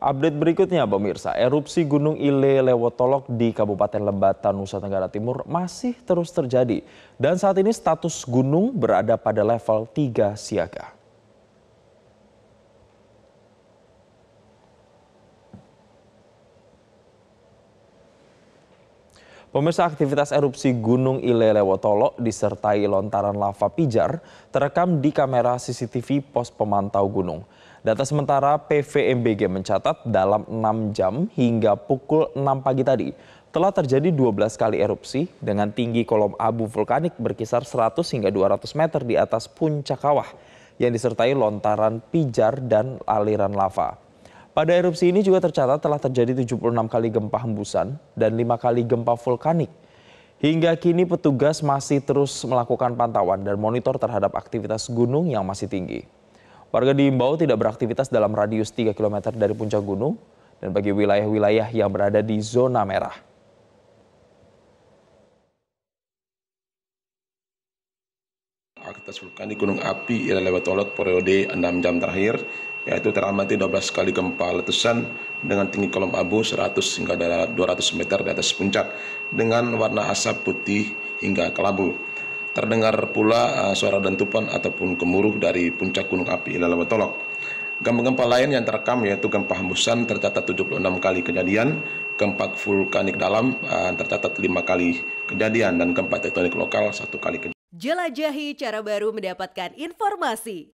Update berikutnya pemirsa, erupsi Gunung Ile Lewotolok di Kabupaten Lembata, Nusa Tenggara Timur masih terus terjadi. Dan saat ini status gunung berada pada level 3 siaga. Pemirsa aktivitas erupsi Gunung Ilelewotolo disertai lontaran lava pijar terekam di kamera CCTV pos pemantau gunung. Data sementara PVMBG mencatat dalam 6 jam hingga pukul 6 pagi tadi telah terjadi 12 kali erupsi dengan tinggi kolom abu vulkanik berkisar 100 hingga 200 meter di atas puncak kawah yang disertai lontaran pijar dan aliran lava. Pada erupsi ini juga tercatat telah terjadi 76 kali gempa hembusan dan 5 kali gempa vulkanik. Hingga kini petugas masih terus melakukan pantauan dan monitor terhadap aktivitas gunung yang masih tinggi. Warga diimbau tidak beraktivitas dalam radius 3 km dari puncak gunung dan bagi wilayah-wilayah yang berada di zona merah. Aktivitas vulkanik gunung api ialah periode 6 jam terakhir yaitu teramati 12 kali gempa letusan dengan tinggi kolom abu 100 hingga 200 meter di atas puncak dengan warna asap putih hingga kelabu. Terdengar pula uh, suara dentupan ataupun gemuruh dari puncak gunung api Ilalawatalok. Gempa-gempa lain yang terekam yaitu gempa hembusan tercatat 76 kali kejadian, gempa vulkanik dalam uh, tercatat 5 kali kejadian dan gempa tektonik lokal satu kali kejadian. Jelajahi cara baru mendapatkan informasi.